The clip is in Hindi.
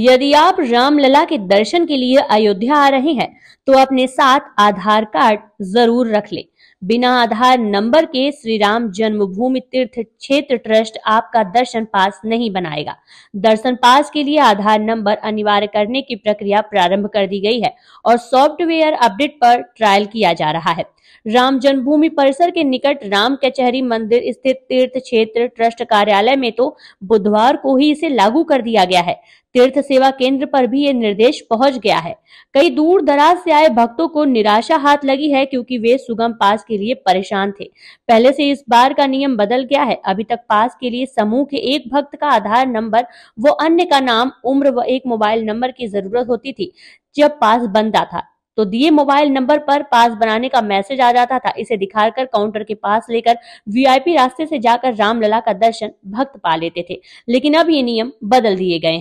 यदि आप रामलला के दर्शन के लिए अयोध्या आ रहे हैं तो अपने साथ आधार कार्ड जरूर रख लें बिना आधार नंबर के श्री राम जन्मभूमि तीर्थ क्षेत्र ट्रस्ट आपका दर्शन पास नहीं बनाएगा दर्शन पास के लिए आधार नंबर अनिवार्य करने की प्रक्रिया प्रारंभ कर दी गई है और सॉफ्टवेयर अपडेट पर ट्रायल किया जा रहा है राम जन्मभूमि परिसर के निकट राम कचहरी मंदिर स्थित तीर्थ क्षेत्र ट्रस्ट कार्यालय में तो बुधवार को ही इसे लागू कर दिया गया है तीर्थ सेवा केंद्र पर भी ये निर्देश पहुंच गया है कई दूर दराज से आए भक्तों को निराशा हाथ लगी है क्योंकि वे सुगम पास पास के लिए परेशान थे पहले से इस बार का नियम बदल गया है अभी तक पास के लिए समूह के एक भक्त का आधार नंबर वो अन्य का नाम उम्र व एक मोबाइल नंबर की जरूरत होती थी जब पास बनता था तो दिए मोबाइल नंबर पर पास बनाने का मैसेज आ जाता था इसे दिखाकर काउंटर के पास लेकर वीआईपी रास्ते से जाकर रामलला का दर्शन भक्त पा लेते थे लेकिन अब ये नियम बदल दिए गए हैं